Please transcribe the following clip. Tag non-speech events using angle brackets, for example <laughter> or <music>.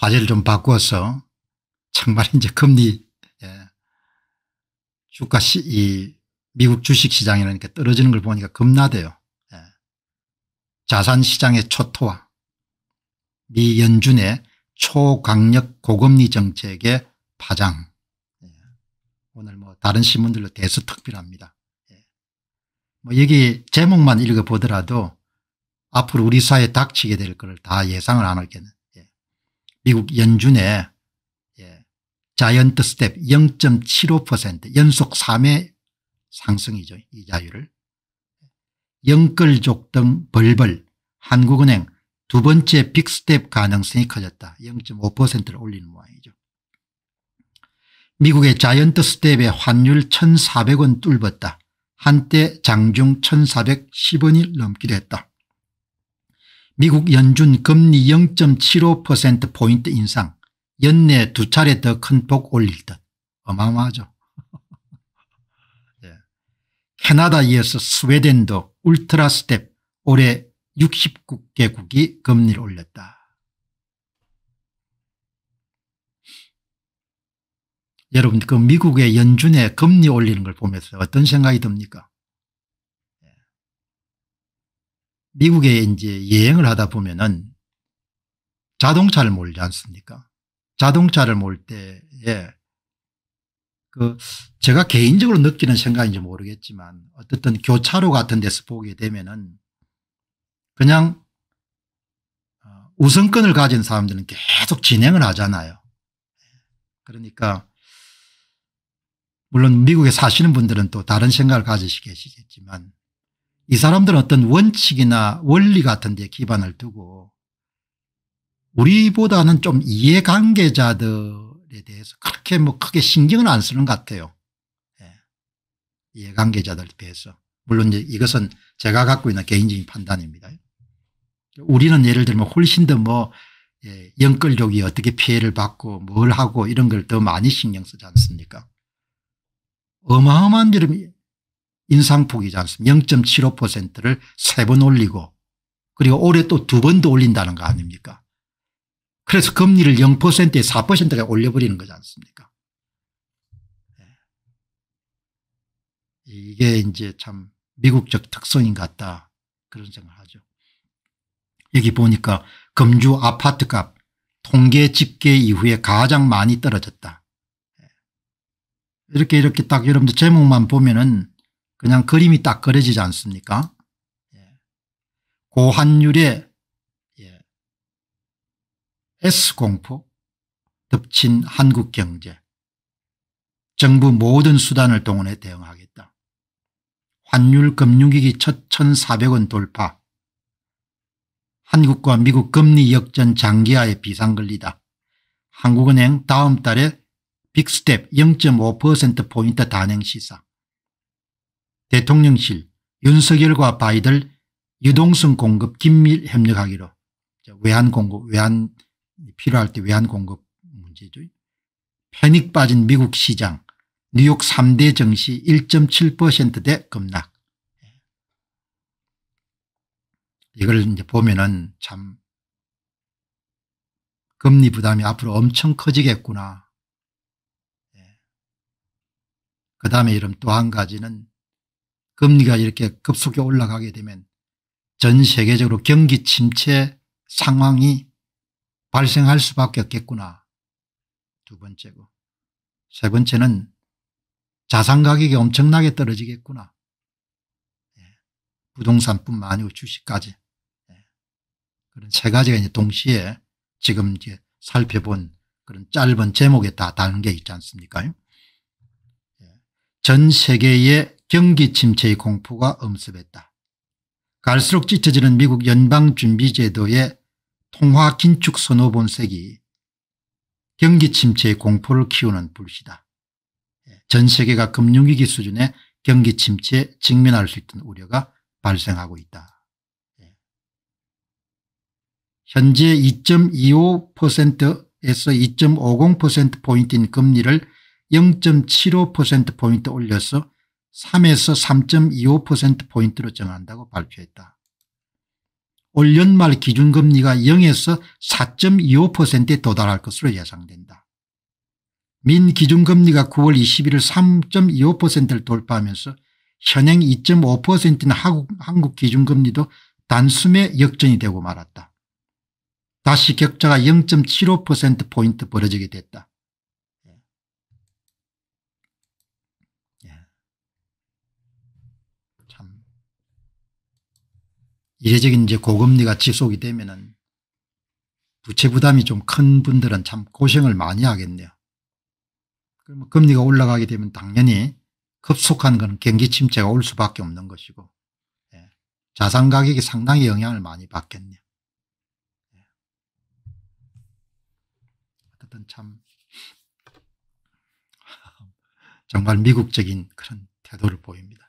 화제를 좀 바꾸어서 정말 이제 금리 예. 주가 시, 이 미국 주식시장에는 이 이렇게 떨어지는 걸 보니까 겁나대요. 예. 자산시장의 초토화 미 연준의 초강력 고금리 정책의 파장 예. 오늘 뭐 다른 신문들로 대수특필합니다. 예. 뭐 여기 제목만 읽어보더라도 앞으로 우리 사회에 닥치게 될 것을 다 예상을 안 하겠는 미국 연준의 예, 자이언트 스텝 0.75% 연속 3회 상승이죠. 이자율을. 영끌족 등 벌벌 한국은행 두 번째 빅스텝 가능성이 커졌다. 0.5%를 올리는 모양이죠. 미국의 자이언트 스텝의 환율 1,400원 뚫었다. 한때 장중 1,410원이 넘기도 했다. 미국 연준 금리 0.75%포인트 인상 연내 두 차례 더 큰 폭 올릴 듯 어마어마하죠. 네. 캐나다 이어서 스웨덴도 울트라 스텝 올해 69개국이 금리를 올렸다. 여러분 그 미국의 연준의 금리 올리는 걸 보면서 어떤 생각이 듭니까 미국에 이제 여행을 하다 보면은 자동차를 몰지 않습니까? 자동차를 몰 때에 그 제가 개인적으로 느끼는 생각인지 모르겠지만 어쨌든 교차로 같은 데서 보게 되면은 그냥 어, 우선권을 가진 사람들은 계속 진행을 하잖아요. 그러니까 물론 미국에 사시는 분들은 또 다른 생각을 가지시 겠지만 이 사람들은 어떤 원칙이나 원리 같은 데 기반을 두고 우리보다는 좀 이해관계자들에 대해서 그렇게 뭐 크게 신경을 안 쓰는 것 같아요. 예. 이해관계자들에 비해서. 물론 이것은 제가 갖고 있는 개인적인 판단입니다. 우리는 예를 들면 훨씬 더뭐 예, 영끌족이 어떻게 피해를 받고 뭘 하고 이런 걸 더 많이 신경 쓰지 않습니까 어마어마한 지금 인상폭이지 않습니까 0.75%를 세 번 올리고 그리고 올해 또 두번도 올린다는 거 아닙니까 그래서 금리를 0%에 4%가 올려버리는 거지 않습니까 예. 이게 이제 참 미국적 특성인 것 같다 그런 생각을 하죠. 여기 보니까 금주 아파트값 통계 집계 이후에 가장 많이 떨어졌다. 예. 이렇게 이렇게 딱 여러분들 제목만 보면은 그냥 그림이 딱 그려지지 않습니까 고환율의 예. 그 예. S공포 덮친 한국 경제 정부 모든 수단을 동원해 대응하겠다. 환율 금융위기 첫 1,400원 돌파 한국과 미국 금리 역전 장기화에비상걸리다 한국은행 다음 달에 빅스텝 0.5%포인트 단행 시사 대통령실 윤석열과 바이들 유동성 공급 긴밀 협력하기로 외환 공급 외환 필요할 때 외환 공급 문제죠. 패닉 빠진 미국 시장 뉴욕 3대 정시 1.7%대 급락. 이걸 이제 보면은 참 금리 부담이 앞으로 엄청 커지겠구나. 예. 그 다음에 이런 또한 가지는 금리가 이렇게 급속히 올라가게 되면 전 세계적으로 경기 침체 상황이 발생할 수밖에 없겠구나. 두 번째고. 세 번째는 자산 가격이 엄청나게 떨어지겠구나. 예. 부동산뿐만 아니고 주식까지. 예. 그런 세 가지가 이제 동시에 지금 이제 살펴본 그런 짧은 제목에 다 다른 게 있지 않습니까? 예. 전 세계의 경기 침체의 공포가 엄습했다. 갈수록 찢어지는 미국 연방준비제도의 통화 긴축 선호 본색이 경기 침체의 공포를 키우는 불씨다. 예, 전 세계가 금융위기 수준의 경기 침체에 직면할 수 있던 우려가 발생하고 있다. 예. 현재 2.25%에서 2.50%포인트인 금리를 0.75%포인트 올려서 3에서 3.25%포인트로 정한다고 발표했다. 올 연말 기준금리가 0에서 4.25%에 도달할 것으로 예상된다. 민 기준금리가 9월 21일 3.25%를 돌파하면서 현행 2.5%인 한국 기준금리도 단숨에 역전이 되고 말았다. 다시 격차가 0.75%포인트 벌어지게 됐다. 이례적인 이제 고금리가 지속이 되면은 부채 부담이 좀 큰 분들은 참 고생을 많이 하겠네요. 그럼 금리가 올라가게 되면 당연히 급속한 건 경기 침체가 올 수밖에 없는 것이고 예. 자산 가격이 상당히 영향을 많이 받겠네요. 예. 어쨌든 참 <laughs> 정말 미국적인 그런 태도를 보입니다.